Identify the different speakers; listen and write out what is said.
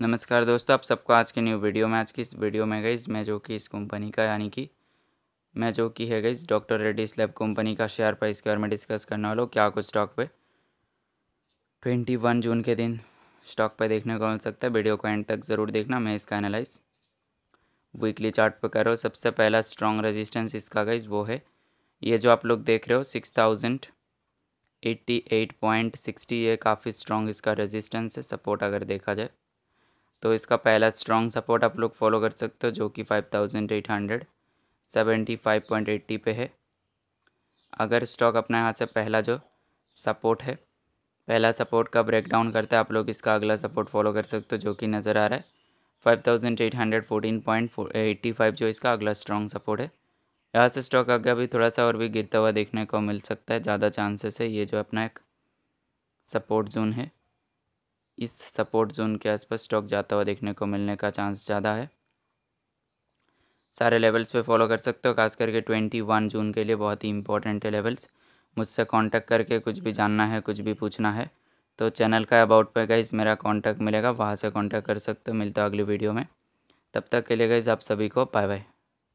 Speaker 1: नमस्कार दोस्तों आप सबको आज के न्यू वीडियो में आज की इस वीडियो में गई मैं जो कि इस कंपनी का यानी कि मैं जो कि है गई डॉक्टर रेड्डी लैब कंपनी का शेयर प्राइस के बारे में डिस्कस करने वाला हूँ क्या कुछ स्टॉक पे ट्वेंटी वन जून के दिन स्टॉक पे देखने को मिल सकता है वीडियो को एंड तक ज़रूर देखना मैं इसका एनालाइज वीकली चार्ट पे कर रहा हूँ सबसे पहला स्ट्रॉन्ग रजिस्टेंस इसका गई वो है ये जो आप लोग देख रहे हो six thousand eighty eight point sixty ये काफ़ी स्ट्रॉन्ग इसका रेजिस्टेंस है सपोर्ट अगर देखा जाए तो इसका पहला स्ट्रॉन्ग सपोर्ट आप लोग फॉलो कर सकते हो जो कि five thousand eight hundred seventy five point eighty पे है अगर स्टॉक अपना यहाँ से पहला जो सपोर्ट है पहला सपोर्ट का ब्रेकडाउन करता है आप लोग इसका अगला सपोर्ट फॉलो कर सकते हो जो कि नज़र आ रहा है five thousand eight hundred fourteen point eighty five जो इसका अगला स्ट्रॉन्ग सपोर्ट है यहाँ से स्टॉक आगे अभी थोड़ा सा और भी गिरता हुआ देखने को मिल सकता है ज़्यादा चांसेस है ये जो अपना एक सपोर्ट जोन है इस सपोर्ट जोन के आसपास स्टॉक जाता हुआ देखने को मिलने का चांस ज़्यादा है सारे लेवल्स पे फॉलो कर सकते हो खास करके ट्वेंटी वन जून के लिए बहुत ही इंपॉर्टेंट है लेवल्स मुझसे कांटेक्ट करके कुछ भी जानना है कुछ भी पूछना है तो चैनल का अबाउट पे गाइज मेरा कांटेक्ट मिलेगा वहाँ से कांटेक्ट कर सकते हो मिलता अगली वीडियो में तब तक के लिए गाइज आप सभी को बाय बाय